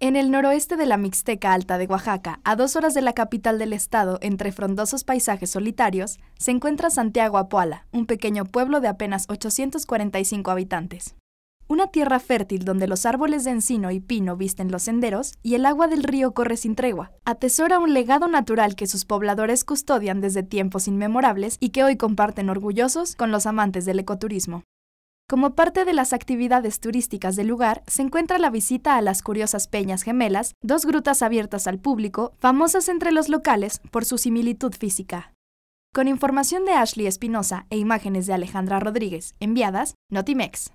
En el noroeste de la Mixteca Alta de Oaxaca, a dos horas de la capital del estado, entre frondosos paisajes solitarios, se encuentra Santiago Apoala, un pequeño pueblo de apenas 845 habitantes. Una tierra fértil donde los árboles de encino y pino visten los senderos y el agua del río corre sin tregua, atesora un legado natural que sus pobladores custodian desde tiempos inmemorables y que hoy comparten orgullosos con los amantes del ecoturismo. Como parte de las actividades turísticas del lugar, se encuentra la visita a las curiosas Peñas Gemelas, dos grutas abiertas al público, famosas entre los locales por su similitud física. Con información de Ashley Espinosa e imágenes de Alejandra Rodríguez, enviadas, Notimex.